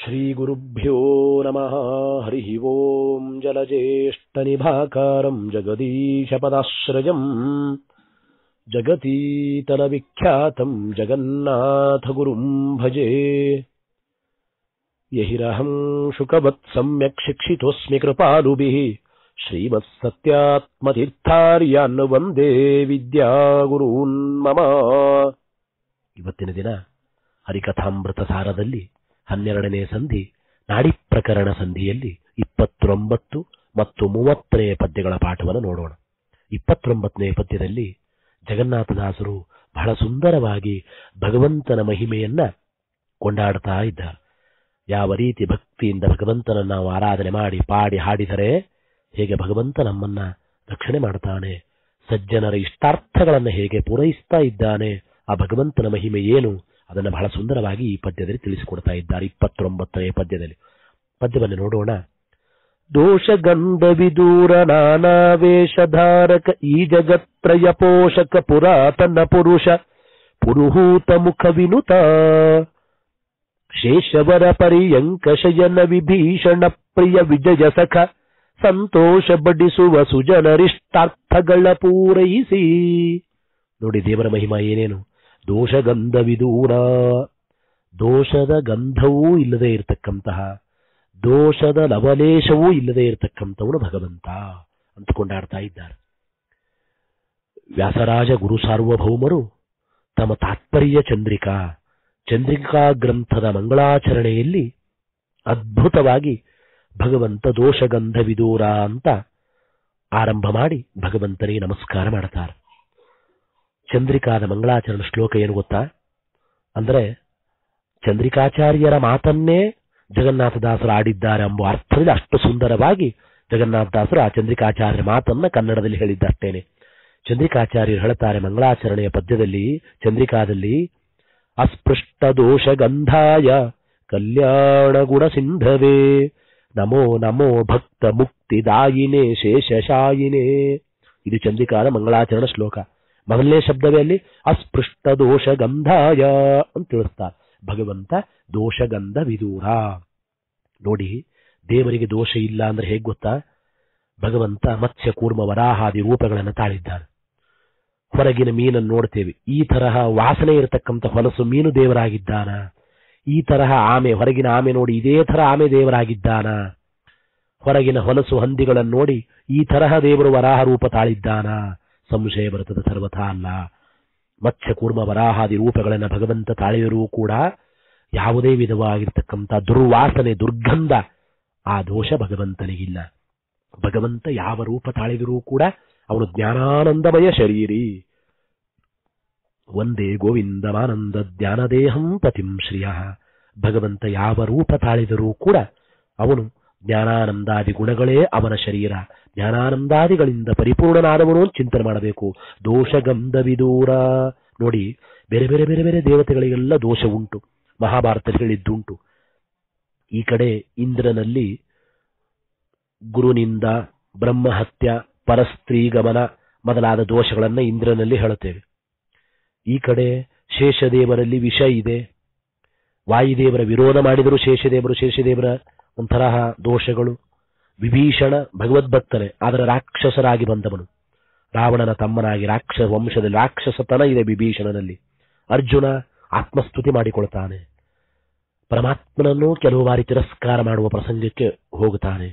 श्रीगुरुभ्यो नमः हरिः ओम् जलज्येष्ठनिभाकारम् जगदीशपदाश्रयम् जगतीतलविख्यातम् जगन्नाथगुरुम् भजे यहिरहम् शुकवत् सम्यक् शिक्षितोऽस्मि कृपालुभिः श्रीमत्सत्यात्मतीर्थार्यान् वन्दे ವಿದ್ಯಾಗುರೂನ್ ಮಮ ಇವತ್ತಿನ ದಿನ ಹರಿಕಥಾಮೃತ ಸಾರದಲ್ಲಿ ಹನ್ನೆರಡನೇ ಸಂಧಿ ನಾಡಿ ಪ್ರಕರಣ ಸಂಧಿಯಲ್ಲಿ ಇಪ್ಪತ್ತೊಂಬತ್ತು ಮತ್ತು ಮೂವತ್ತನೆಯ ಪದ್ಯಗಳ ಪಾಠವನ್ನು ನೋಡೋಣ ಇಪ್ಪತ್ತೊಂಬತ್ತನೇ ಪದ್ಯದಲ್ಲಿ ಜಗನ್ನಾಥದಾಸರು ಬಹಳ ಸುಂದರವಾಗಿ ಭಗವಂತನ ಮಹಿಮೆಯನ್ನ ಕೊಂಡಾಡ್ತಾ ಇದ್ದ ಯಾವ ರೀತಿ ಭಕ್ತಿಯಿಂದ ಭಗವಂತನನ್ನು ನಾವು ಆರಾಧನೆ ಮಾಡಿ ಪಾಡಿ ಹಾಡಿದರೆ ಹೇಗೆ ಭಗವಂತ ನಮ್ಮನ್ನ ರಕ್ಷಣೆ ಮಾಡ್ತಾನೆ ಸಜ್ಜನರ ಇಷ್ಟಾರ್ಥಗಳನ್ನು ಹೇಗೆ ಪೂರೈಸ್ತಾ ಇದ್ದಾನೆ ಆ ಭಗವಂತನ ಮಹಿಮೆ ಏನು ಅದನ್ನು ಬಹಳ ಸುಂದರವಾಗಿ ಈ ಪದ್ಯದಲ್ಲಿ ತಿಳಿಸಿಕೊಡ್ತಾ ಇದ್ದಾರೆ ಇಪ್ಪತ್ತೊಂಬತ್ತನೇ ಪದ್ಯದಲ್ಲಿ ಪದ್ಯವನ್ನು ನೋಡೋಣ ದೋಷ ಗಂಧವಿದೂರ ನಾನಾ ವೇಷಧಾರಕ ಈ ಜಗತ್ರಯ ಪೋಷಕ ಪುರಾತನ ಪುರುಷ ಪುರುಹೂತ ಮುಖ ವಿನುತ ಶೇಷವರ ಪರಿಯಂಕ ಶಯನ ವಿಭೀಷಣ ಪ್ರಿಯ ವಿಜಯ ಸಖ ಸಂತೋಷ ಬಡಿಸುವ ಸುಜನರಿಷ್ಟಾರ್ಥಗಳ ಪೂರೈಸಿ ನೋಡಿ ದೇವರ ಮಹಿಮಾ ಏನೇನು ದೋಷಗಂಧವಿದೂರ ದೋಷದ ಗಂಧವೂ ಇಲ್ಲದೆ ಇರತಕ್ಕಂತಹ ದೋಷದ ಲವಲೇಶವೂ ಇಲ್ಲದೆ ಇರತಕ್ಕಂಥವನು ಭಗವಂತ ಅಂತ ಕೊಂಡಾಡ್ತಾ ಇದ್ದಾರೆ ವ್ಯಾಸರಾಜ ಗುರು ಸಾರ್ವಭೌಮರು ತಮ್ಮ ತಾತ್ಪರ್ಯ ಚಂದ್ರಿಕಾ ಚಂದ್ರಿಕಾ ಗ್ರಂಥದ ಮಂಗಳಾಚರಣೆಯಲ್ಲಿ ಅದ್ಭುತವಾಗಿ ಭಗವಂತ ದೋಷಗಂಧವಿದೂರ ಅಂತ ಆರಂಭ ಮಾಡಿ ಭಗವಂತನಿಗೆ ನಮಸ್ಕಾರ ಮಾಡ್ತಾರೆ ಚಂದ್ರಿಕಾದ ಮಂಗಳಾಚರಣ ಶ್ಲೋಕ ಏನು ಗೊತ್ತಾ ಅಂದರೆ ಚಂದ್ರಿಕಾಚಾರ್ಯರ ಮಾತನ್ನೇ ಜಗನ್ನಾಥದಾಸರು ಆಡಿದ್ದಾರೆ ಎಂಬ ಅರ್ಥದಲ್ಲಿ ಅಷ್ಟು ಸುಂದರವಾಗಿ ಜಗನ್ನಾಥದಾಸರು ಆ ಚಂದ್ರಿಕಾಚಾರ್ಯರ ಮಾತನ್ನ ಕನ್ನಡದಲ್ಲಿ ಹೇಳಿದ್ದಷ್ಟೇನೆ ಚಂದ್ರಿಕಾಚಾರ್ಯರು ಹೇಳುತ್ತಾರೆ ಮಂಗಳಾಚರಣೆಯ ಪದ್ಯದಲ್ಲಿ ಚಂದ್ರಿಕಾದಲ್ಲಿ ಅಸ್ಪೃಷ್ಟ ದೋಷ ಗಂಧಾಯ ಕಲ್ಯಾಣ ಗುಣ ಸಿಂಧವೇ ನಮೋ ನಮೋ ಭಕ್ತ ಮುಕ್ತಿ ಶೇಷ ಶೇಷಶಾಯಿನೇ ಇದು ಚಂದ್ರಿಕಾದ ಮಂಗಳಾಚರಣ ಶ್ಲೋಕ ಮೊದಲನೇ ಶಬ್ದವೇ ಅಲ್ಲಿ ಅಸ್ಪೃಷ್ಟ ದೋಷ ಗಂಧಾಯ ಅಂತ ತಿಳಿಸ್ತಾರೆ ಭಗವಂತ ದೋಷಗಂಧ ವಿದೂರ ನೋಡಿ ದೇವರಿಗೆ ದೋಷ ಇಲ್ಲ ಅಂದ್ರೆ ಹೇಗೆ ಗೊತ್ತಾ ಭಗವಂತ ಮತ್ಸ್ಯ ಕೂರ್ಮ ವರಾಹಾದಿ ರೂಪಗಳನ್ನು ತಾಳಿದ್ದಾರೆ ಹೊರಗಿನ ಮೀನನ್ನು ನೋಡ್ತೇವೆ ಈ ತರಹ ವಾಸನೆ ಇರತಕ್ಕಂಥ ಹೊಲಸು ಮೀನು ದೇವರಾಗಿದ್ದಾನ ಈ ತರಹ ಆಮೆ ಹೊರಗಿನ ಆಮೆ ನೋಡಿ ಇದೇ ತರ ಆಮೆ ದೇವರಾಗಿದ್ದಾನ ಹೊರಗಿನ ಹೊಲಸು ಹಂದಿಗಳನ್ನು ನೋಡಿ ಈ ತರಹ ದೇವರು ವರಾಹ ರೂಪ ತಾಳಿದ್ದಾನ ಸಂಶಯ ಬರುತ್ತದೆ ಸರ್ವಥಾ ಅಲ್ಲ ಮತ್ಸ್ಯ ಕೂರ್ಮ ವರಾಹಾದಿ ರೂಪಗಳನ್ನು ಭಗವಂತ ತಾಳೆಯರೂ ಕೂಡ ಯಾವುದೇ ವಿಧವಾಗಿರ್ತಕ್ಕಂಥ ದುರ್ವಾಸನೆ ದುರ್ಗಂಧ ಆ ದೋಷ ಭಗವಂತನಿಗಿಲ್ಲ ಭಗವಂತ ಯಾವ ರೂಪ ತಾಳಿದರೂ ಕೂಡ ಅವನು ಜ್ಞಾನಾನಂದಮಯ ಶರೀರಿ ಒಂದೇ ಗೋವಿಂದಮಾನಂದ ಜ್ಞಾನದೇಹಂ ಪತಿಂ ಶ್ರಿಯ ಭಗವಂತ ಯಾವ ರೂಪ ತಾಳಿದರೂ ಕೂಡ ಅವನು ಜ್ಞಾನಾನಂದಾದಿ ಗುಣಗಳೇ ಅವನ ಶರೀರ ಜ್ಞಾನಾನಂದಾದಿಗಳಿಂದ ಪರಿಪೂರ್ಣನಾದವನು ಚಿಂತನೆ ಮಾಡಬೇಕು ದೋಷ ಗಂಧವಿದೂರ ನೋಡಿ ಬೇರೆ ಬೇರೆ ಬೇರೆ ಬೇರೆ ದೇವತೆಗಳಿಗೆಲ್ಲ ದೋಷ ಉಂಟು ಮಹಾಭಾರತಗಳಿದ್ದುಂಟು ಈ ಕಡೆ ಇಂದ್ರನಲ್ಲಿ ಗುರುನಿಂದ ಬ್ರಹ್ಮಹತ್ಯ ಪರಸ್ತ್ರೀ ಗಮನ ಮೊದಲಾದ ದೋಷಗಳನ್ನು ಇಂದ್ರನಲ್ಲಿ ಹೇಳುತ್ತೇವೆ ಈ ಕಡೆ ಶೇಷದೇವರಲ್ಲಿ ವಿಷ ಇದೆ ವಾಯುದೇವರ ವಿರೋಧ ಮಾಡಿದರೂ ಶೇಷದೇವರು ಶೇಷದೇವರ ಒಂಥರಹ ದೋಷಗಳು ವಿಭೀಷಣ ಭಗವದ್ಭಕ್ತನೇ ಆದರೆ ರಾಕ್ಷಸರಾಗಿ ಬಂದವನು ರಾವಣನ ತಮ್ಮನಾಗಿ ರಾಕ್ಷಸ ವಂಶದಲ್ಲಿ ರಾಕ್ಷಸತನ ಇದೆ ವಿಭೀಷಣನಲ್ಲಿ ಅರ್ಜುನ ಆತ್ಮಸ್ತುತಿ ಮಾಡಿಕೊಳ್ತಾನೆ ಪರಮಾತ್ಮನನ್ನು ಕೆಲವು ಬಾರಿ ತಿರಸ್ಕಾರ ಮಾಡುವ ಪ್ರಸಂಗಕ್ಕೆ ಹೋಗುತ್ತಾನೆ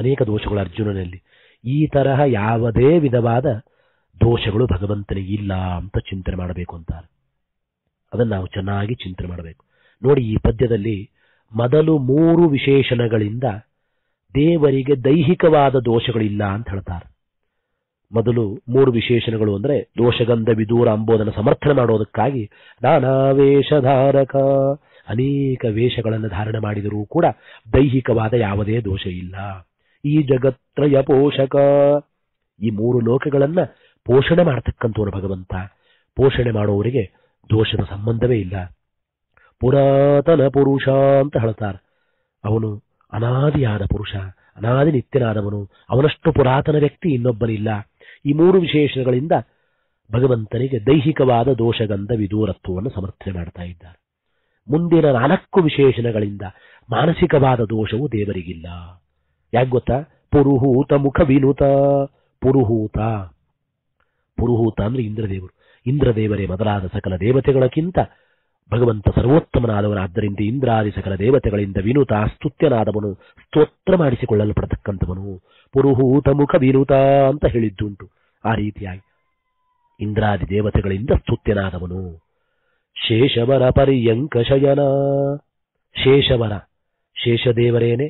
ಅನೇಕ ದೋಷಗಳು ಅರ್ಜುನನಲ್ಲಿ ಈ ತರಹ ಯಾವುದೇ ವಿಧವಾದ ದೋಷಗಳು ಭಗವಂತನಿಗೆ ಇಲ್ಲ ಅಂತ ಚಿಂತನೆ ಮಾಡಬೇಕು ಅಂತಾರೆ ಅದನ್ನು ನಾವು ಚೆನ್ನಾಗಿ ಚಿಂತನೆ ಮಾಡಬೇಕು ನೋಡಿ ಈ ಪದ್ಯದಲ್ಲಿ ಮೊದಲು ಮೂರು ವಿಶೇಷಣಗಳಿಂದ ದೇವರಿಗೆ ದೈಹಿಕವಾದ ದೋಷಗಳಿಲ್ಲ ಅಂತ ಹೇಳ್ತಾರೆ ಮೊದಲು ಮೂರು ವಿಶೇಷಣಗಳು ಅಂದರೆ ದೋಷಗಂಧ ವಿದೂರ ಅಂಬೋದನ್ನು ಸಮರ್ಥನೆ ಮಾಡೋದಕ್ಕಾಗಿ ನಾನಾ ವೇಷಧಾರಕ ಅನೇಕ ವೇಷಗಳನ್ನು ಧಾರಣೆ ಮಾಡಿದರೂ ಕೂಡ ದೈಹಿಕವಾದ ಯಾವುದೇ ದೋಷ ಇಲ್ಲ ಈ ಜಗತ್ರಯ ಪೋಷಕ ಈ ಮೂರು ಲೋಕಗಳನ್ನು ಪೋಷಣೆ ಮಾಡತಕ್ಕಂಥವನು ಭಗವಂತ ಪೋಷಣೆ ಮಾಡುವವರಿಗೆ ದೋಷದ ಸಂಬಂಧವೇ ಇಲ್ಲ ಪುರಾತನ ಪುರುಷ ಅಂತ ಹೇಳ್ತಾರೆ ಅವನು ಅನಾದಿಯಾದ ಪುರುಷ ಅನಾದಿ ನಿತ್ಯನಾದವನು ಅವನಷ್ಟು ಪುರಾತನ ವ್ಯಕ್ತಿ ಇನ್ನೊಬ್ಬನಿಲ್ಲ ಈ ಮೂರು ವಿಶೇಷಗಳಿಂದ ಭಗವಂತನಿಗೆ ದೈಹಿಕವಾದ ದೋಷಗಂಧ ವಿದೂರತ್ವವನ್ನು ಸಮರ್ಥನೆ ಮಾಡ್ತಾ ಇದ್ದಾರೆ ಮುಂದಿನ ನಾಲ್ಕು ವಿಶೇಷಣಗಳಿಂದ ಮಾನಸಿಕವಾದ ದೋಷವು ದೇವರಿಗಿಲ್ಲ ಯಾಕೆ ಗೊತ್ತಾ ಪುರುಹೂತ ಮುಖ ವಿನೂತ ಪುರುಹೂತ ಪುರುಹೂತ ಅಂದ್ರೆ ಇಂದ್ರದೇವರು ಇಂದ್ರದೇವರೇ ಮೊದಲಾದ ಸಕಲ ದೇವತೆಗಳಕ್ಕಿಂತ ಭಗವಂತ ಸರ್ವೋತ್ತಮನಾದವನಾದ್ದರಿಂದ ಇಂದ್ರಾದಿ ಸಕಲ ದೇವತೆಗಳಿಂದ ವಿನುತ ಸ್ತುತ್ಯನಾದವನು ಸ್ತೋತ್ರ ಮಾಡಿಸಿಕೊಳ್ಳಲು ಪಡತಕ್ಕಂಥವನು ಪುರುಹೂತ ಮುಖ ವಿನುತ ಅಂತ ಹೇಳಿದ್ದುಂಟು ಆ ರೀತಿಯಾಗಿ ಇಂದ್ರಾದಿ ದೇವತೆಗಳಿಂದ ಸ್ತುತ್ಯನಾದವನು ಶೇಷವರ ಪರ್ಯಂಕ ಶಯನ ಶೇಷವರ ಶೇಷದೇವರೇನೆ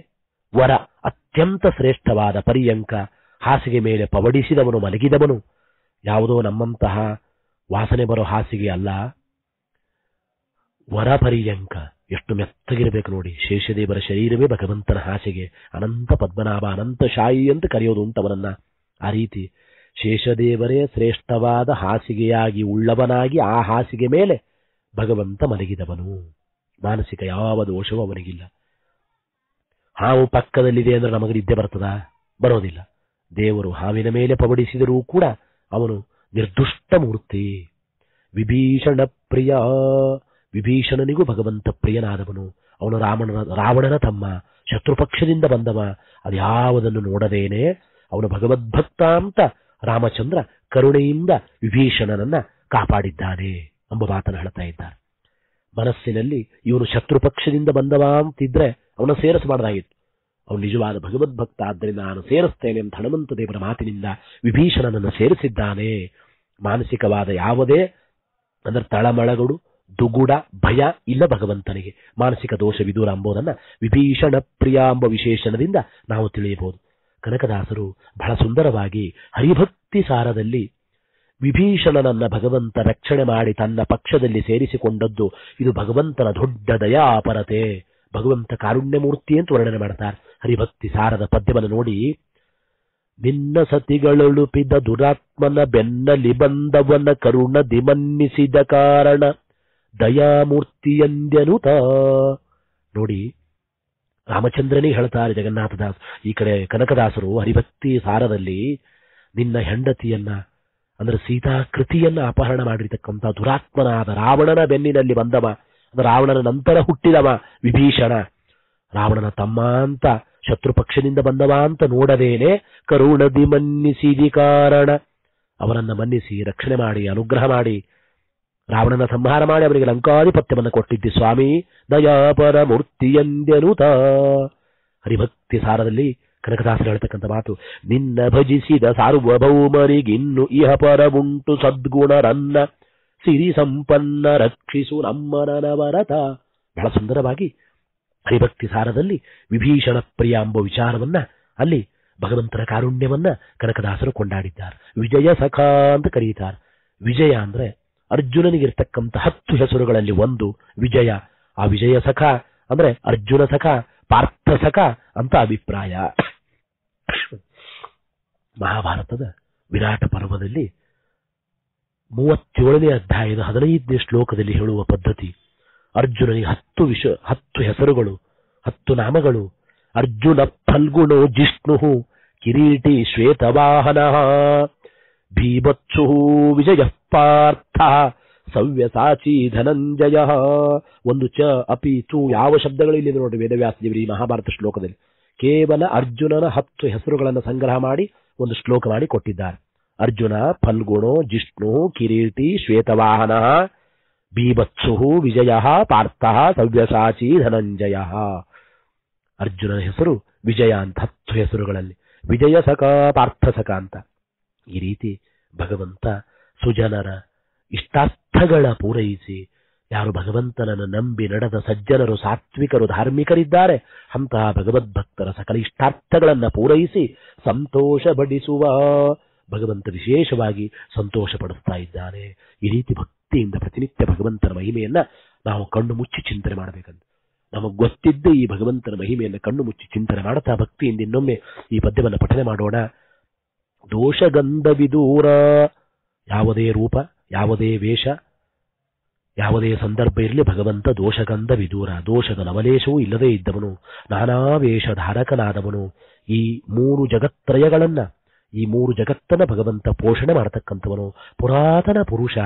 ವರ ಅತ್ಯಂತ ಶ್ರೇಷ್ಠವಾದ ಪರ್ಯಂಕ ಹಾಸಿಗೆ ಮೇಲೆ ಪವಡಿಸಿದವನು ಮಲಗಿದವನು ಯಾವುದೋ ನಮ್ಮಂತಹ ವಾಸನೆ ಬರೋ ಹಾಸಿಗೆ ಅಲ್ಲ ವರಪರ್ಯಂಕ ಎಷ್ಟು ಮೆತ್ತಗಿರಬೇಕು ನೋಡಿ ಶೇಷದೇವರ ಶರೀರವೇ ಭಗವಂತನ ಹಾಸಿಗೆ ಅನಂತ ಪದ್ಮನಾಭ ಅನಂತ ಶಾಯಿ ಅಂತ ಕರೆಯೋದು ಉಂಟವನನ್ನ ಆ ರೀತಿ ಶೇಷದೇವರೇ ಶ್ರೇಷ್ಠವಾದ ಹಾಸಿಗೆಯಾಗಿ ಉಳ್ಳವನಾಗಿ ಆ ಹಾಸಿಗೆ ಮೇಲೆ ಭಗವಂತ ಮಲಗಿದವನು ಮಾನಸಿಕ ಯಾವ ದೋಷವೂ ಅವನಿಗಿಲ್ಲ ಹಾವು ಪಕ್ಕದಲ್ಲಿದೆ ಅಂದ್ರೆ ನಮಗೆ ನಿದ್ದೆ ಬರ್ತದಾ ಬರೋದಿಲ್ಲ ದೇವರು ಹಾವಿನ ಮೇಲೆ ಪವಡಿಸಿದರೂ ಕೂಡ ಅವನು ನಿರ್ದುಷ್ಟ ಮೂರ್ತಿ ವಿಭೀಷಣ ಪ್ರಿಯ ವಿಭೀಷಣನಿಗೂ ಭಗವಂತ ಪ್ರಿಯನಾದವನು ಅವನು ರಾಮನ ರಾವಣನ ತಮ್ಮ ಶತ್ರುಪಕ್ಷದಿಂದ ಬಂದವ ಅದ್ಯಾವುದನ್ನು ನೋಡದೇನೆ ಅವನು ಭಗವದ್ಭಕ್ತ ಅಂತ ರಾಮಚಂದ್ರ ಕರುಣೆಯಿಂದ ವಿಭೀಷಣನನ್ನ ಕಾಪಾಡಿದ್ದಾನೆ ಎಂಬ ಮಾತನ್ನು ಹೇಳ್ತಾ ಇದ್ದಾರೆ ಮನಸ್ಸಿನಲ್ಲಿ ಇವನು ಶತ್ರುಪಕ್ಷದಿಂದ ಬಂದವ ಅಂತಿದ್ರೆ ಅವನ ಮಾಡಲಾಗಿತ್ತು ಅವನು ನಿಜವಾದ ಭಗವದ್ಭಕ್ತ ಆದ್ದರಿಂದ ನಾನು ಸೇರಿಸ್ತೇನೆ ಅಂತ ಹನುಮಂತ ದೇವರ ಮಾತಿನಿಂದ ವಿಭೀಷಣನನ್ನು ಸೇರಿಸಿದ್ದಾನೆ ಮಾನಸಿಕವಾದ ಯಾವುದೇ ಅಂದ್ರೆ ತಳಮಳಗಳು ದುಗುಡ ಭಯ ಇಲ್ಲ ಭಗವಂತನಿಗೆ ಮಾನಸಿಕ ದೋಷವಿದೂರ ಅಂಬುದನ್ನು ವಿಭೀಷಣ ಪ್ರಿಯ ಎಂಬ ವಿಶೇಷಣದಿಂದ ನಾವು ತಿಳಿಯಬಹುದು ಕನಕದಾಸರು ಬಹಳ ಸುಂದರವಾಗಿ ಹರಿಭಕ್ತಿ ಸಾರದಲ್ಲಿ ವಿಭೀಷಣನನ್ನ ಭಗವಂತ ರಕ್ಷಣೆ ಮಾಡಿ ತನ್ನ ಪಕ್ಷದಲ್ಲಿ ಸೇರಿಸಿಕೊಂಡದ್ದು ಇದು ಭಗವಂತನ ದೊಡ್ಡ ದಯಾಪರತೆ ಭಗವಂತ ಕಾರುಣ್ಯಮೂರ್ತಿ ಅಂತ ವರ್ಣನೆ ಮಾಡ್ತಾರೆ ಹರಿಭಕ್ತಿ ಸಾರದ ಪದ್ಯವನ್ನು ನೋಡಿ ನಿನ್ನ ಸತಿಗಳುಪಿದ ದುರಾತ್ಮನ ಬೆನ್ನಲಿ ಬಂದವನ ಕರುಣ ದಿಮನ್ನಿಸಿದ ಕಾರಣ ದಯಾಮೂರ್ತಿಯಂದ್ಯನುತ ನೋಡಿ ರಾಮಚಂದ್ರನೇ ಹೇಳ್ತಾರೆ ಜಗನ್ನಾಥದಾಸ್ ಈ ಕಡೆ ಕನಕದಾಸರು ಹರಿಭಕ್ತಿ ಸಾರದಲ್ಲಿ ನಿನ್ನ ಹೆಂಡತಿಯನ್ನ ಅಂದ್ರೆ ಸೀತಾ ಕೃತಿಯನ್ನ ಅಪಹರಣ ಮಾಡಿರ್ತಕ್ಕಂಥ ದುರಾತ್ಮನಾದ ರಾವಣನ ಬೆನ್ನಿನಲ್ಲಿ ಬಂದವ ಅಂದ್ರೆ ರಾವಣನ ನಂತರ ಹುಟ್ಟಿದವ ವಿಭೀಷಣ ರಾವಣನ ತಮ್ಮ ಅಂತ ಶತ್ರು ಪಕ್ಷದಿಂದ ಬಂದವ ಅಂತ ನೋಡದೇನೆ ಕರುಣದಿ ಮನ್ನಿಸಿದಿ ಕಾರಣ ಅವನನ್ನ ಮನ್ನಿಸಿ ರಕ್ಷಣೆ ಮಾಡಿ ಅನುಗ್ರಹ ಮಾಡಿ ರಾವಣನ ಸಂಹಾರ ಮಾಡಿ ಅವರಿಗೆ ಲಂಕಾಧಿಪತ್ಯವನ್ನು ಕೊಟ್ಟಿದ್ದಿ ಸ್ವಾಮಿ ದಯಾಪರ ಮೂರ್ತಿಯಂದ್ಯನುತ ಹರಿಭಕ್ತಿ ಸಾರದಲ್ಲಿ ಕನಕದಾಸರು ಹೇಳ್ತಕ್ಕಂಥ ಮಾತು ನಿನ್ನ ಭಜಿಸಿದ ಸಾರ್ವಭೌಮರಿಗಿನ್ನು ಇಹ ಪರವುಂಟು ಸದ್ಗುಣರನ್ನ ಸಿರಿ ಸಂಪನ್ನ ರಕ್ಷಿಸು ನಮ್ಮನವರತ ಬಹಳ ಸುಂದರವಾಗಿ ಹರಿಭಕ್ತಿ ಸಾರದಲ್ಲಿ ವಿಭೀಷಣ ಪ್ರಿಯ ಎಂಬ ವಿಚಾರವನ್ನ ಅಲ್ಲಿ ಭಗವಂತನ ಕಾರುಣ್ಯವನ್ನ ಕನಕದಾಸರು ಕೊಂಡಾಡಿದ್ದಾರೆ ವಿಜಯ ಸಖ ಅಂತ ಕರೀತಾರೆ ವಿಜಯ ಅಂದ್ರೆ ಅರ್ಜುನನಿಗಿರ್ತಕ್ಕಂಥ ಹತ್ತು ಹೆಸರುಗಳಲ್ಲಿ ಒಂದು ವಿಜಯ ಆ ವಿಜಯ ಸಖ ಅಂದ್ರೆ ಅರ್ಜುನ ಸಖ ಪಾರ್ಥ ಸಖ ಅಂತ ಅಭಿಪ್ರಾಯ ಮಹಾಭಾರತದ ವಿರಾಟ ಪರ್ವದಲ್ಲಿ ಮೂವತ್ತೇಳನೇ ಅಧ್ಯಾಯದ ಹದಿನೈದನೇ ಶ್ಲೋಕದಲ್ಲಿ ಹೇಳುವ ಪದ್ಧತಿ ಅರ್ಜುನನಿಗೆ ಹತ್ತು ವಿಷ ಹತ್ತು ಹೆಸರುಗಳು ಹತ್ತು ನಾಮಗಳು ಅರ್ಜುನ ಫಲ್ಗುಣೋ ಜಿಷ್ಣು ಕಿರೀಟಿ ಶ್ವೇತವಾಹನ ಭೀಭತ್ಸುಃ ವಿಜಯ ಪಾರ್ಥ ಸವ್ಯಸಾಚಿ ಧನಂಜಯ ಒಂದು ಚ ಅಪಿ ತು ಯಾವ ಶಬ್ದಗಳು ಇಲ್ಲಿದೆ ನೋಡಿ ವೇದವ್ಯಾಸದೇವರಿ ಮಹಾಭಾರತ ಶ್ಲೋಕದಲ್ಲಿ ಕೇವಲ ಅರ್ಜುನನ ಹತ್ತು ಹೆಸರುಗಳನ್ನು ಸಂಗ್ರಹ ಮಾಡಿ ಒಂದು ಶ್ಲೋಕ ಮಾಡಿ ಕೊಟ್ಟಿದ್ದಾರೆ ಅರ್ಜುನ ಫಲ್ಗುಣೋ ಜಿಷ್ಣು ಕಿರೀಟಿ ಶ್ವೇತವಾಹನ ಭೀಭತ್ಸು ವಿಜಯ ಪಾರ್ಥ ಸವ್ಯಸಾಚಿ ಧನಂಜಯ ಅರ್ಜುನನ ಹೆಸರು ವಿಜಯ ಅಂತ ಹತ್ತು ಹೆಸರುಗಳಲ್ಲಿ ವಿಜಯ ಸಕ ಪಾರ್ಥ ಅಂತ ಈ ರೀತಿ ಭಗವಂತ ಸುಜನರ ಇಷ್ಟಾರ್ಥಗಳ ಪೂರೈಸಿ ಯಾರು ಭಗವಂತನನ್ನು ನಂಬಿ ನಡೆದ ಸಜ್ಜನರು ಸಾತ್ವಿಕರು ಧಾರ್ಮಿಕರಿದ್ದಾರೆ ಅಂತಹ ಭಗವದ್ಭಕ್ತರ ಸಕಲ ಇಷ್ಟಾರ್ಥಗಳನ್ನು ಪೂರೈಸಿ ಸಂತೋಷ ಬಡಿಸುವ ಭಗವಂತ ವಿಶೇಷವಾಗಿ ಸಂತೋಷ ಪಡಿಸ್ತಾ ಇದ್ದಾನೆ ಈ ರೀತಿ ಭಕ್ತಿಯಿಂದ ಪ್ರತಿನಿತ್ಯ ಭಗವಂತನ ಮಹಿಮೆಯನ್ನ ನಾವು ಕಣ್ಣು ಮುಚ್ಚಿ ಚಿಂತನೆ ಮಾಡಬೇಕಂತ ನಮಗೆ ಗೊತ್ತಿದ್ದ ಈ ಭಗವಂತನ ಮಹಿಮೆಯನ್ನು ಕಣ್ಣು ಮುಚ್ಚಿ ಚಿಂತನೆ ಮಾಡ್ತಾ ಭಕ್ತಿಯಿಂದ ಇನ್ನೊಮ್ಮೆ ಈ ಪದ್ಯವನ್ನು ಪಠನೆ ಮಾಡೋಣ ದೋಷಗಂಧವಿದೂರ ಯಾವುದೇ ರೂಪ ಯಾವುದೇ ವೇಷ ಯಾವುದೇ ಸಂದರ್ಭ ಇರಲಿ ಭಗವಂತ ದೋಷಗಂಧ ವಿದೂರ ದೋಷದ ನವಲೇಶವೂ ಇಲ್ಲದೇ ಇದ್ದವನು ನಾನಾ ಧಾರಕನಾದವನು ಈ ಮೂರು ಜಗತ್ತ್ರಯಗಳನ್ನ ಈ ಮೂರು ಜಗತ್ತನ್ನ ಭಗವಂತ ಪೋಷಣೆ ಮಾಡತಕ್ಕಂಥವನು ಪುರಾತನ ಪುರುಷ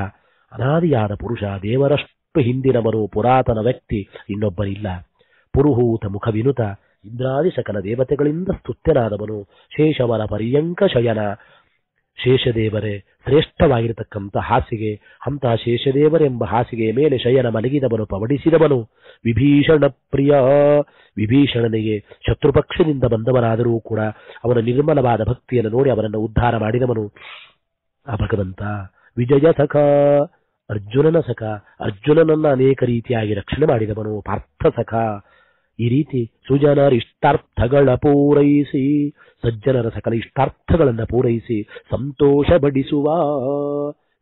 ಅನಾದಿಯಾದ ಪುರುಷ ದೇವರಷ್ಟು ಹಿಂದಿನವನು ಪುರಾತನ ವ್ಯಕ್ತಿ ಇನ್ನೊಬ್ಬರಿಲ್ಲ ಪುರುಹೂತ ಮುಖವಿನುತ ಇಂದ್ರಾದಿ ಸಕಲ ದೇವತೆಗಳಿಂದ ಸ್ತುತ್ಯನಾದವನು ಶೇಷವನ ಪರ್ಯಂಕ ಶಯನ ಶೇಷದೇವರೇ ಶ್ರೇಷ್ಠವಾಗಿರತಕ್ಕಂಥ ಹಾಸಿಗೆ ಅಂತಹ ಶೇಷದೇವರೆಂಬ ಹಾಸಿಗೆಯ ಮೇಲೆ ಶಯನ ಮಲಗಿದವನು ಪವಡಿಸಿದವನು ವಿಭೀಷಣ ಪ್ರಿಯ ವಿಭೀಷಣನಿಗೆ ಶತ್ರುಪಕ್ಷದಿಂದ ಬಂದವನಾದರೂ ಕೂಡ ಅವನ ನಿರ್ಮಲವಾದ ಭಕ್ತಿಯನ್ನು ನೋಡಿ ಅವನನ್ನು ಉದ್ಧಾರ ಮಾಡಿದವನು ಆ ಭಗವಂತ ವಿಜಯ ಸಖ ಅರ್ಜುನನ ಸಖ ಅರ್ಜುನನನ್ನ ಅನೇಕ ರೀತಿಯಾಗಿ ರಕ್ಷಣೆ ಮಾಡಿದವನು ಪಾರ್ಥ ಸಖ ಈ ರೀತಿ ಸುಜನರ ಇಷ್ಟಾರ್ಥಗಳ ಪೂರೈಸಿ ಸಜ್ಜನರ ಸಕಲ ಇಷ್ಟಾರ್ಥಗಳನ್ನು ಪೂರೈಸಿ ಸಂತೋಷ ಬಡಿಸುವ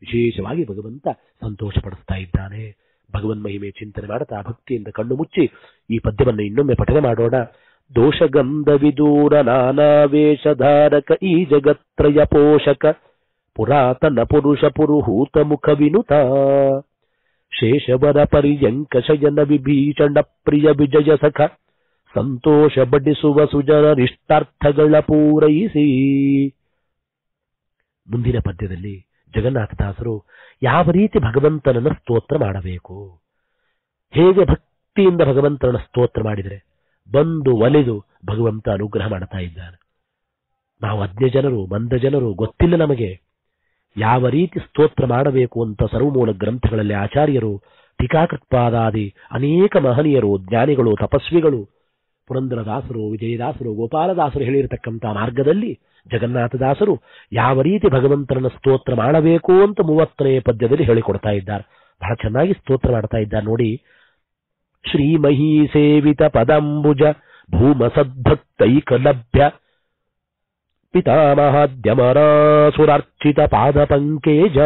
ವಿಶೇಷವಾಗಿ ಭಗವಂತ ಸಂತೋಷ ಪಡಿಸ್ತಾ ಇದ್ದಾನೆ ಭಗವನ್ ಮಹಿಮೆ ಚಿಂತನೆ ಮಾಡುತ್ತಾ ಭಕ್ತಿಯಿಂದ ಕಣ್ಣು ಮುಚ್ಚಿ ಈ ಪದ್ಯವನ್ನು ಇನ್ನೊಮ್ಮೆ ಪಠನೆ ಮಾಡೋಣ ದೋಷಗಂಧ ವಿದೂರ ನಾನಾ ವೇಷಧಾರಕ ಈ ಜಗತ್ರಯ ಪೋಷಕ ಪುರಾತನ ಪುರುಷ ಪುರುಹೂತ ಮುಖ ವಿನುತ ಶೇಷವರ ಪರ್ಯಂಕಶಯನ ವಿಭೀಷಣ ಪ್ರಿಯ ವಿಜಯ ಸಖ ಸಂತೋಷ ಬಡಿಸುವ ಸುಜನರಿಷ್ಟಾರ್ಥಗಳ ಪೂರೈಸಿ ಮುಂದಿನ ಪದ್ಯದಲ್ಲಿ ಜಗನ್ನಾಥದಾಸರು ಯಾವ ರೀತಿ ಭಗವಂತನನ್ನು ಸ್ತೋತ್ರ ಮಾಡಬೇಕು ಹೇಗೆ ಭಕ್ತಿಯಿಂದ ಭಗವಂತನ ಸ್ತೋತ್ರ ಮಾಡಿದರೆ ಬಂದು ಒಲೆದು ಭಗವಂತ ಅನುಗ್ರಹ ಮಾಡ್ತಾ ಇದ್ದಾನೆ ನಾವು ಅಜ್ಞ ಜನರು ಮಂದ ಜನರು ಗೊತ್ತಿಲ್ಲ ನಮಗೆ ಯಾವ ರೀತಿ ಸ್ತೋತ್ರ ಮಾಡಬೇಕು ಅಂತ ಮೂಲ ಗ್ರಂಥಗಳಲ್ಲಿ ಆಚಾರ್ಯರು ಟೀಕಾಕೃತ್ಪಾದಾದಿ ಅನೇಕ ಮಹನೀಯರು ಜ್ಞಾನಿಗಳು ತಪಸ್ವಿಗಳು ಪುರಂದರದಾಸರು ವಿಜಯದಾಸರು ಗೋಪಾಲದಾಸರು ಹೇಳಿರತಕ್ಕಂಥ ಮಾರ್ಗದಲ್ಲಿ ಜಗನ್ನಾಥದಾಸರು ಯಾವ ರೀತಿ ಭಗವಂತನ ಸ್ತೋತ್ರ ಮಾಡಬೇಕು ಅಂತ ಮೂವತ್ತನೇ ಪದ್ಯದಲ್ಲಿ ಹೇಳಿಕೊಡ್ತಾ ಇದ್ದಾರೆ ಬಹಳ ಚೆನ್ನಾಗಿ ಸ್ತೋತ್ರ ಮಾಡ್ತಾ ಇದ್ದಾರೆ ನೋಡಿ ಶ್ರೀಮಹೀ ಸೇವಿತ ಪದಂಬುಜ ಭೂಮಸದ್ಭಕ್ತೈಕಲಭ್ಯ ಪಾದ ಪಂಕೇಜ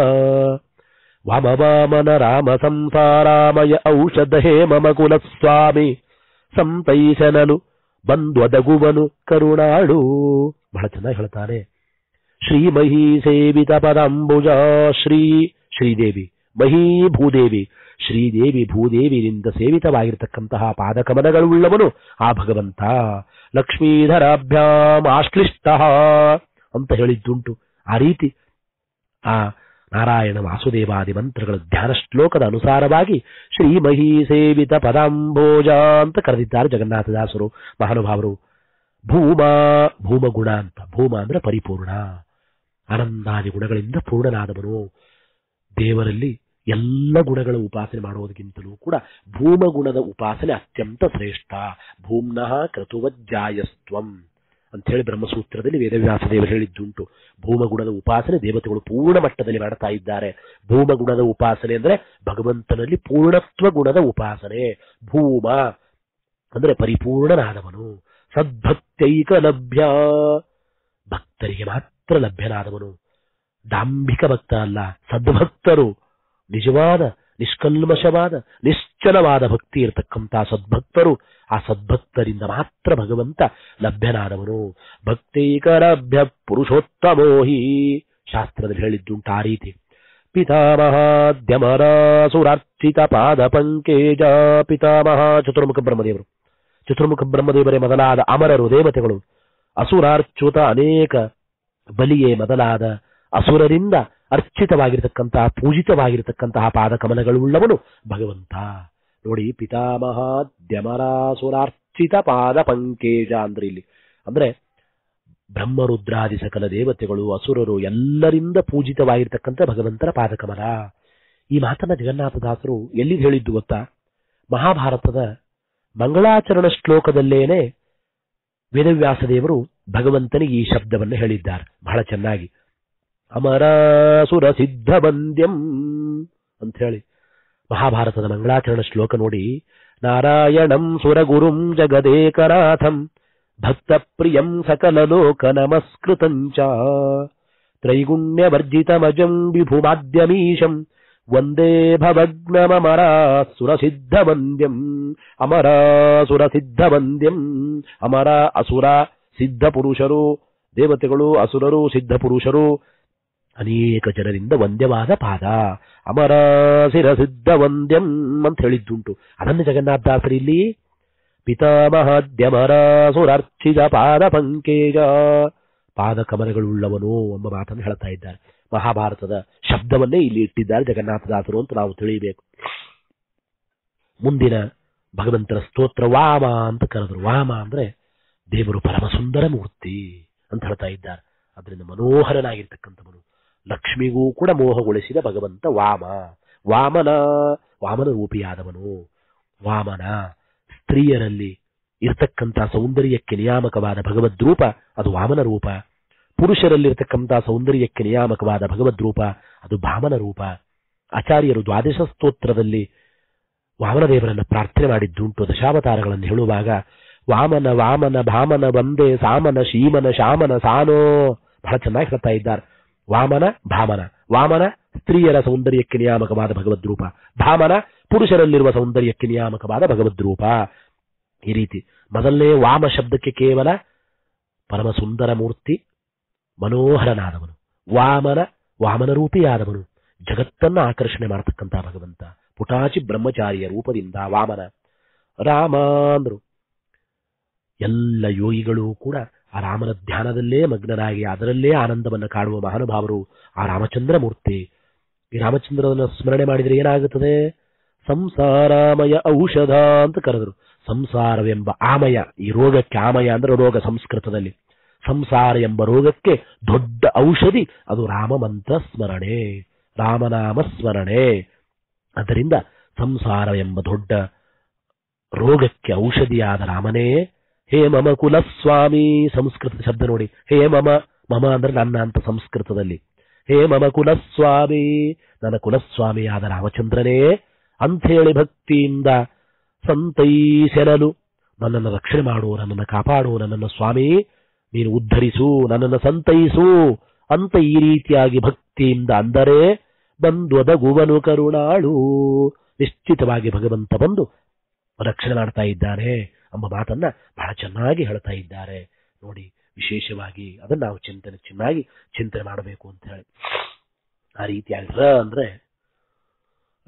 वाम ವಾಮನ ರಾಮ ಸಂಸಾರಾಮಯ ಔಷಧ ಕುಲ ಕುಲಸ್ವಾಮಿ ಸಂತೈಸನನು ಬಂದ್ವದಗುವನು ಕರುಣಾಳು ಬಹಳ ಚೆನ್ನಾಗಿ ಹೇಳ್ತಾನೆ ಶ್ರೀಮಹಿ ಸೇವಿತ ಪದಾಂಬುಜ ಶ್ರೀ ಶ್ರೀದೇವಿ ಮಹೀ ಭೂದೇವಿ ಶ್ರೀದೇವಿ ಭೂದೇವಿಯಿಂದ ಸೇವಿತವಾಗಿರತಕ್ಕಂತಹ ಪಾದಕಮನಗಳುಳ್ಳವನು ಆ ಭಗವಂತ ಲಕ್ಷ್ಮೀಧರಾಭ್ಯಾಮ್ ಆಶ್ಲಿಷ್ಟ ಅಂತ ಹೇಳಿದ್ದುಂಟು ಆ ರೀತಿ ಆ ನಾರಾಯಣ ವಾಸುದೇವಾದಿ ಮಂತ್ರಗಳ ಧ್ಯಾನ ಶ್ಲೋಕದ ಅನುಸಾರವಾಗಿ ಶ್ರೀ ಮಹೀಸೇವಿತ ಪದಾಂಭೋಜ ಅಂತ ಕರೆದಿದ್ದಾರೆ ಜಗನ್ನಾಥದಾಸರು ಮಹಾನುಭಾವರು ಭೂಮ ಗುಣ ಅಂತ ಭೂಮ ಅಂದ್ರೆ ಪರಿಪೂರ್ಣ ಆನಂದಾದಿ ಗುಣಗಳಿಂದ ಪೂರ್ಣನಾದವನು ದೇವರಲ್ಲಿ ಎಲ್ಲ ಗುಣಗಳ ಉಪಾಸನೆ ಮಾಡುವುದಕ್ಕಿಂತಲೂ ಕೂಡ ಭೂಮಗುಣದ ಉಪಾಸನೆ ಅತ್ಯಂತ ಶ್ರೇಷ್ಠ ಭೂಮ್ನಃ ಅಂತ ಹೇಳಿ ಬ್ರಹ್ಮಸೂತ್ರದಲ್ಲಿ ವೇದವ್ಯಾಸ ದೇವರು ಹೇಳಿದ್ದುಂಟು ಭೂಮಗುಣದ ಉಪಾಸನೆ ದೇವತೆಗಳು ಪೂರ್ಣ ಮಟ್ಟದಲ್ಲಿ ಮಾಡ್ತಾ ಇದ್ದಾರೆ ಭೂಮಗುಣದ ಉಪಾಸನೆ ಅಂದ್ರೆ ಭಗವಂತನಲ್ಲಿ ಪೂರ್ಣತ್ವ ಗುಣದ ಉಪಾಸನೆ ಭೂಮ ಅಂದ್ರೆ ಪರಿಪೂರ್ಣನಾದವನು ಸದ್ಭಕ್ತೈಕ ಲಭ್ಯ ಭಕ್ತರಿಗೆ ಮಾತ್ರ ಲಭ್ಯನಾದವನು ದಾಂಭಿಕ ಭಕ್ತ ಅಲ್ಲ ಸದ್ಭಕ್ತರು ನಿಜವಾದ ನಿಷ್ಕಲ್ಮಶವಾದ ನಿಶ್ಚಲವಾದ ಭಕ್ತಿ ಇರತಕ್ಕಂಥ ಸದ್ಭಕ್ತರು ಆ ಸದ್ಭಕ್ತರಿಂದ ಮಾತ್ರ ಭಗವಂತ ಲಭ್ಯನಾದವನು ಭಕ್ತಿಕರಭ್ಯ ಪುರುಷೋತ್ತಮೋಹಿ ಹಿ ಶಾಸ್ತ್ರದಲ್ಲಿ ಹೇಳಿದ್ದುಂಟು ಆ ರೀತಿ ಪಿತಾಮಹಾದ್ಯಮರಾಸುರಾರ್ಚಿತ ಪಾದ ಪಂಕೇಜ ಪಿತಾಮಹ ಚತುರ್ಮುಖ ಬ್ರಹ್ಮದೇವರು ಚತುರ್ಮುಖ ಬ್ರಹ್ಮದೇವರೇ ಮೊದಲಾದ ಅಮರರು ದೇವತೆಗಳು ಅಸುರಾರ್ಚುತ ಅನೇಕ ಬಲಿಯೇ ಮೊದಲಾದ ಅಸುರರಿಂದ ಅರ್ಚಿತವಾಗಿರತಕ್ಕಂತಹ ಪೂಜಿತವಾಗಿರತಕ್ಕಂತಹ ಪಾದಕಮಲಗಳುಳ್ಳವನು ಭಗವಂತ ನೋಡಿ ಪಿತಾಮಹ ಪಾದ ಪಂಕೇಜ ಅಂದ್ರೆ ಇಲ್ಲಿ ಅಂದ್ರೆ ಬ್ರಹ್ಮರುದ್ರಾದಿ ಸಕಲ ದೇವತೆಗಳು ಅಸುರರು ಎಲ್ಲರಿಂದ ಪೂಜಿತವಾಗಿರ್ತಕ್ಕಂಥ ಭಗವಂತರ ಪಾದಕಮಲ ಈ ಮಾತನ್ನ ಜಗನ್ನಾಥದಾಸರು ಎಲ್ಲಿ ಹೇಳಿದ್ದು ಗೊತ್ತಾ ಮಹಾಭಾರತದ ಮಂಗಳಾಚರಣ ಶ್ಲೋಕದಲ್ಲೇನೆ ವೇದವ್ಯಾಸ ದೇವರು ಭಗವಂತನಿಗೆ ಈ ಶಬ್ದವನ್ನು ಹೇಳಿದ್ದಾರೆ ಬಹಳ ಚೆನ್ನಾಗಿ ಅಮರಾಸುರ ಸಿದ್ಧ ಬಂದ್ಯಂ ಮಹಾಭಾರತದ ಮಂಗಳಾಚರಣ ಶ್ಲೋಕ ನೋಡಿ ನಾರಾಯಣಂ ಸುರಗುರುಂ ಜಗದೇಕರಾಥಂ ಭಕ್ತಪ್ರಿಯಂ ಪ್ರಿಯಂ ಸಕಲ ಲೋಕ ನಮಸ್ಕೃತಂಚ ತ್ರೈಗುಣ್ಯವರ್ಜಿತಮಜಂ ವಿಭುಮಾದ್ಯಮೀಶಂ వందే భవగ్నమరాసురసిద్ధవంద్యం అమరాసురసిద్ధవంద్యం అమర అసుర ಸಿದ್ಧ ಪುರುಷರು ದೇವತೆಗಳು ಅಸುರರು ಸಿದ್ಧ ಪುರುಷರು ಅನೇಕ ಜನರಿಂದ ವಂದ್ಯವಾದ ಪಾದ ಅಮರ ಸಿರ ಸಿದ್ಧ ವಂದ್ಯಂ ಅಂತ ಹೇಳಿದ್ದುಂಟು ಅದನ್ನು ಇಲ್ಲಿ ಪಿತಾಮಹಾದ್ಯಮರ ಸುರರ್ಚಿತ ಪಾದ ಪಂಕೇಜ ಪಾದ ಕಮಲಗಳುಳ್ಳವನು ಎಂಬ ಮಾತನ್ನು ಹೇಳ್ತಾ ಇದ್ದಾರೆ ಮಹಾಭಾರತದ ಶಬ್ದವನ್ನೇ ಇಲ್ಲಿ ಇಟ್ಟಿದ್ದಾರೆ ಜಗನ್ನಾಥದಾಸರು ಅಂತ ನಾವು ತಿಳಿಯಬೇಕು ಮುಂದಿನ ಭಗವಂತರ ಸ್ತೋತ್ರ ವಾಮ ಅಂತ ಕರೆದರು ವಾಮ ಅಂದ್ರೆ ದೇವರು ಪರಮ ಸುಂದರ ಮೂರ್ತಿ ಅಂತ ಹೇಳ್ತಾ ಇದ್ದಾರೆ ಅದರಿಂದ ಮನೋಹರನಾಗಿರ್ತಕ್ಕಂಥವನು ಲಕ್ಷ್ಮಿಗೂ ಕೂಡ ಮೋಹಗೊಳಿಸಿದ ಭಗವಂತ ವಾಮ ವಾಮನ ವಾಮನ ರೂಪಿಯಾದವನು ವಾಮನ ಸ್ತ್ರೀಯರಲ್ಲಿ ಇರ್ತಕ್ಕಂಥ ಸೌಂದರ್ಯಕ್ಕೆ ನಿಯಾಮಕವಾದ ರೂಪ ಅದು ವಾಮನ ರೂಪ ಪುರುಷರಲ್ಲಿರ್ತಕ್ಕಂಥ ಸೌಂದರ್ಯಕ್ಕೆ ನಿಯಾಮಕವಾದ ಭಗವದ್ ರೂಪ ಅದು ಭಾಮನ ರೂಪ ಆಚಾರ್ಯರು ದ್ವಾದಶ ಸ್ತೋತ್ರದಲ್ಲಿ ವಾಮನದೇವರನ್ನು ಪ್ರಾರ್ಥನೆ ಮಾಡಿದ್ದುಂಟು ದಶಾವತಾರಗಳನ್ನು ಹೇಳುವಾಗ ವಾಮನ ವಾಮನ ಭಾಮನ ವಂದೇ ಸಾಮನ ಶೀಮನ ಶಾಮನ ಸಾನೋ ಬಹಳ ಚೆನ್ನಾಗಿ ಹೇಳ್ತಾ ಇದ್ದಾರೆ ವಾಮನ ಭಾಮನ ವಾಮನ ಸ್ತ್ರೀಯರ ಸೌಂದರ್ಯಕ್ಕೆ ನಿಯಾಮಕವಾದ ರೂಪ ಭಾಮನ ಪುರುಷರಲ್ಲಿರುವ ಸೌಂದರ್ಯಕ್ಕೆ ನಿಯಾಮಕವಾದ ರೂಪ ಈ ರೀತಿ ಮೊದಲನೇ ವಾಮ ಶಬ್ದಕ್ಕೆ ಕೇವಲ ಪರಮ ಸುಂದರ ಮೂರ್ತಿ ಮನೋಹರನಾದವನು ವಾಮನ ವಾಮನ ರೂಪಿಯಾದವನು ಜಗತ್ತನ್ನು ಆಕರ್ಷಣೆ ಮಾಡತಕ್ಕಂತಹ ಭಗವಂತ ಪುಟಾಚಿ ಬ್ರಹ್ಮಚಾರಿಯ ರೂಪದಿಂದ ವಾಮನ ರಾಮ ಎಲ್ಲ ಯೋಗಿಗಳು ಕೂಡ ಆ ರಾಮನ ಧ್ಯಾನದಲ್ಲೇ ಮಗ್ನರಾಗಿ ಅದರಲ್ಲೇ ಆನಂದವನ್ನು ಕಾಡುವ ಮಹಾನುಭಾವರು ಆ ರಾಮಚಂದ್ರ ಮೂರ್ತಿ ಈ ರಾಮಚಂದ್ರನ ಸ್ಮರಣೆ ಮಾಡಿದರೆ ಏನಾಗುತ್ತದೆ ಸಂಸಾರಾಮಯ ಔಷಧ ಅಂತ ಕರೆದರು ಸಂಸಾರವೆಂಬ ಆಮಯ ಈ ರೋಗಕ್ಕೆ ಆಮಯ ಅಂದ್ರೆ ರೋಗ ಸಂಸ್ಕೃತದಲ್ಲಿ ಸಂಸಾರ ಎಂಬ ರೋಗಕ್ಕೆ ದೊಡ್ಡ ಔಷಧಿ ಅದು ರಾಮಮಂತ್ರ ಸ್ಮರಣೆ ರಾಮನಾಮ ಸ್ಮರಣೆ ಅದರಿಂದ ಸಂಸಾರ ಎಂಬ ದೊಡ್ಡ ರೋಗಕ್ಕೆ ಔಷಧಿಯಾದ ರಾಮನೇ ಹೇ ಮಮ ಕುಲಸ್ವಾಮಿ ಸಂಸ್ಕೃತ ಶಬ್ದ ನೋಡಿ ಹೇ ಮಮ ಮಮ ಅಂದ್ರೆ ನನ್ನ ಅಂತ ಸಂಸ್ಕೃತದಲ್ಲಿ ಹೇ ಮಮ ಕುಲಸ್ವಾಮಿ ನನ್ನ ಕುಲಸ್ವಾಮಿಯಾದ ರಾಮಚಂದ್ರನೇ ಅಂಥೇಳಿ ಭಕ್ತಿಯಿಂದ ಸಂತೈಸೆನಲು ನನ್ನನ್ನು ರಕ್ಷಣೆ ಮಾಡು ನನ್ನನ್ನು ಕಾಪಾಡು ನನ್ನನ್ನು ಸ್ವಾಮಿ ನೀನು ಉದ್ಧರಿಸು ನನ್ನನ್ನು ಸಂತೈಸು ಅಂತ ಈ ರೀತಿಯಾಗಿ ಭಕ್ತಿಯಿಂದ ಅಂದರೆ ಗುವನು ಕರುಣಾಳು ನಿಶ್ಚಿತವಾಗಿ ಭಗವಂತ ಬಂದು ರಕ್ಷಣೆ ಮಾಡ್ತಾ ಇದ್ದಾನೆ ಎಂಬ ಮಾತನ್ನ ಬಹಳ ಚೆನ್ನಾಗಿ ಹೇಳ್ತಾ ಇದ್ದಾರೆ ನೋಡಿ ವಿಶೇಷವಾಗಿ ಅದನ್ನ ನಾವು ಚಿಂತನೆ ಚೆನ್ನಾಗಿ ಚಿಂತನೆ ಮಾಡಬೇಕು ಅಂತ ಹೇಳಿ ಆ ರೀತಿಯಾಗಿ ರ ಅಂದ್ರೆ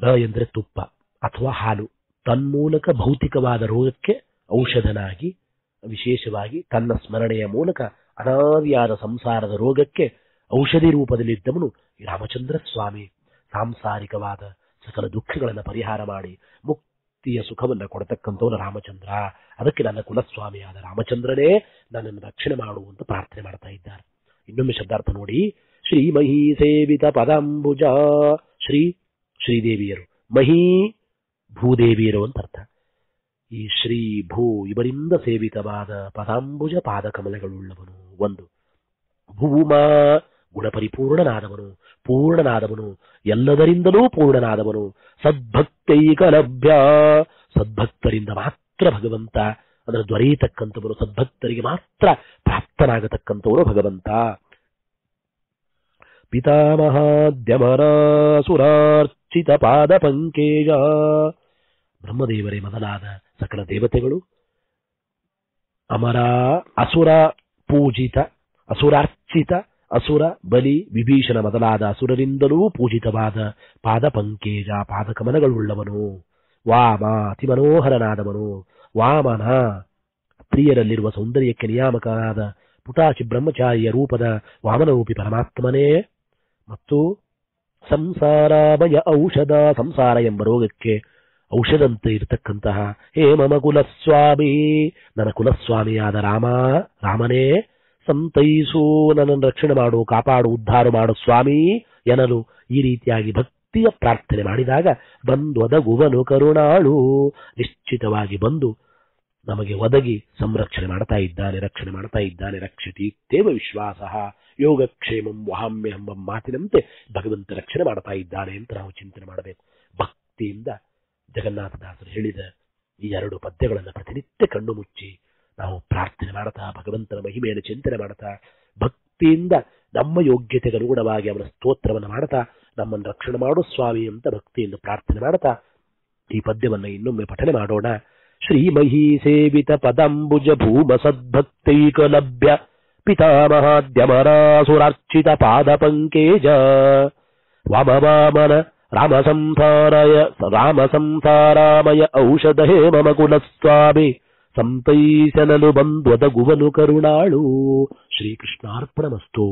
ರ ಎಂದ್ರೆ ತುಪ್ಪ ಅಥವಾ ಹಾಲು ತನ್ಮೂಲಕ ಭೌತಿಕವಾದ ರೋಗಕ್ಕೆ ಔಷಧನಾಗಿ ವಿಶೇಷವಾಗಿ ತನ್ನ ಸ್ಮರಣೆಯ ಮೂಲಕ ಅನಾದಿಯಾದ ಸಂಸಾರದ ರೋಗಕ್ಕೆ ಔಷಧಿ ರೂಪದಲ್ಲಿದ್ದವನು ರಾಮಚಂದ್ರ ಸ್ವಾಮಿ ಸಾಂಸಾರಿಕವಾದ ಸಕಲ ದುಃಖಗಳನ್ನು ಪರಿಹಾರ ಮಾಡಿ ಮುಕ್ತ ಭಕ್ತಿಯ ಸುಖವನ್ನು ಕೊಡತಕ್ಕಂಥವನು ರಾಮಚಂದ್ರ ಅದಕ್ಕೆ ನನ್ನ ಕುಲಸ್ವಾಮಿಯಾದ ರಾಮಚಂದ್ರನೇ ನನ್ನನ್ನು ರಕ್ಷಣೆ ಮಾಡುವಂತ ಪ್ರಾರ್ಥನೆ ಮಾಡ್ತಾ ಇದ್ದಾರೆ ಇನ್ನೊಮ್ಮೆ ಶಬ್ದಾರ್ಥ ನೋಡಿ ಶ್ರೀ ಮಹಿ ಸೇವಿತ ಪದಾಂಬುಜ ಶ್ರೀ ಶ್ರೀದೇವಿಯರು ಮಹಿ ಭೂದೇವಿಯರು ಅಂತ ಅರ್ಥ ಈ ಶ್ರೀ ಭೂ ಇವರಿಂದ ಸೇವಿತವಾದ ಪದಾಂಬುಜ ಪಾದ ಕಮಲಗಳುಳ್ಳವನು ಒಂದು ಭೂಮಾ ಗುಣಪರಿಪೂರ್ಣನಾದವನು ಪೂರ್ಣನಾದವನು ಎಲ್ಲದರಿಂದಲೂ ಪೂರ್ಣನಾದವನು ಸದ್ಭಕ್ತೈಕ ಸದ್ಭಕ್ತರಿಂದ ಮಾತ್ರ ಭಗವಂತ ಅದರ ದೊರೆಯತಕ್ಕಂಥವನು ಸದ್ಭಕ್ತರಿಗೆ ಮಾತ್ರ ಪ್ರಾಪ್ತನಾಗತಕ್ಕಂಥವನು ಭಗವಂತ ಪಿತಾಮಹಾದ್ಯಮರಾಸುರಾರ್ಚಿತ ಪಾದ ಪಂಕೇಜ ಬ್ರಹ್ಮದೇವರೇ ಮೊದಲಾದ ಸಕಲ ದೇವತೆಗಳು ಅಮರ ಅಸುರ ಪೂಜಿತ ಅಸುರಾರ್ಚಿತ ಅಸುರ ಬಲಿ ವಿಭೀಷಣ ಮೊದಲಾದ ಅಸುರರಿಂದಲೂ ಪೂಜಿತವಾದ ಪಾದಪಂಕೇಜ ಪಾದಕಮನಗಳುಳ್ಳವನು ವಾಮ ಅತಿ ಮನೋಹರನಾದವನು ವಾಮನ ಪ್ರಿಯರಲ್ಲಿರುವ ಸೌಂದರ್ಯಕ್ಕೆ ನಿಯಾಮಕನಾದ ಪುಟಾಚಿ ಬ್ರಹ್ಮಚಾರಿಯ ರೂಪದ ವಾಮನರೂಪಿ ಪರಮಾತ್ಮನೇ ಮತ್ತು ಸಂಸಾರಾಮಯ ಔಷಧ ಸಂಸಾರ ಎಂಬ ರೋಗಕ್ಕೆ ಔಷಧಂತೆ ಇರತಕ್ಕಂತಹ ಹೇ ಮಮ ಕುಲಸ್ವಾಮಿ ನನ್ನ ಕುಲಸ್ವಾಮಿಯಾದ ರಾಮ ರಾಮನೇ ಸಂತೈಸೋ ನನ್ನನ್ನು ರಕ್ಷಣೆ ಮಾಡು ಕಾಪಾಡು ಉದ್ಧಾರ ಮಾಡು ಸ್ವಾಮಿ ಎನ್ನಲು ಈ ರೀತಿಯಾಗಿ ಭಕ್ತಿಯ ಪ್ರಾರ್ಥನೆ ಮಾಡಿದಾಗ ಬಂದು ಒದಗುವನು ಕರುಣಾಳು ನಿಶ್ಚಿತವಾಗಿ ಬಂದು ನಮಗೆ ಒದಗಿ ಸಂರಕ್ಷಣೆ ಮಾಡ್ತಾ ಇದ್ದಾನೆ ರಕ್ಷಣೆ ಮಾಡ್ತಾ ಇದ್ದಾನೆ ರಕ್ಷತಿ ದೇವ ವಿಶ್ವಾಸ ಯೋಗಕ್ಷೇಮಂ ವಹಾಮ್ಯ ಎಂಬ ಮಾತಿನಂತೆ ಭಗವಂತ ರಕ್ಷಣೆ ಮಾಡ್ತಾ ಇದ್ದಾನೆ ಅಂತ ನಾವು ಚಿಂತನೆ ಮಾಡಬೇಕು ಭಕ್ತಿಯಿಂದ ಜಗನ್ನಾಥದಾಸರು ಹೇಳಿದ ಈ ಎರಡು ಪದ್ಯಗಳನ್ನು ಪ್ರತಿನಿತ್ಯ ಕಣ್ಣು ಮುಚ್ಚಿ ನಾವು ಪ್ರಾರ್ಥನೆ ಮಾಡ್ತಾ ಭಗವಂತನ ಮಹಿಮೆಯನ್ನು ಚಿಂತನೆ ಮಾಡ್ತಾ ಭಕ್ತಿಯಿಂದ ನಮ್ಮ ಅನುಗುಣವಾಗಿ ಅವನ ಸ್ತೋತ್ರವನ್ನು ಮಾಡ್ತಾ ನಮ್ಮನ್ನು ರಕ್ಷಣೆ ಮಾಡು ಸ್ವಾಮಿ ಅಂತ ಭಕ್ತಿಯಿಂದ ಪ್ರಾರ್ಥನೆ ಮಾಡ್ತಾ ಈ ಪದ್ಯವನ್ನು ಇನ್ನೊಮ್ಮೆ ಪಠನೆ ಮಾಡೋಣ ಶ್ರೀಮಹಿ ಸೇವಿತ ಪದಂಬುಜ ಭೂಮ ಸದ್ಭಕ್ತೈಕ ಲಭ್ಯ ಪಿತಾಮಹಾದ್ಯಮರಾಸುರಾರ್ಚಿತ ಪಾದ ಪಂಕೇಜ ವಾಮ ವಾಮನ ರಾಮ ಸಂಸಾರಾಯ ರಾಮ ಸಂಸಾರಾಮಯ ಔಷಧ ಹೇ ಮಮ ಕುಲಸ್ವಾಮಿ సంతైశనలు బంధ్వదగువను కరుణాళు శ్రీకృష్ణార్పణమస్తు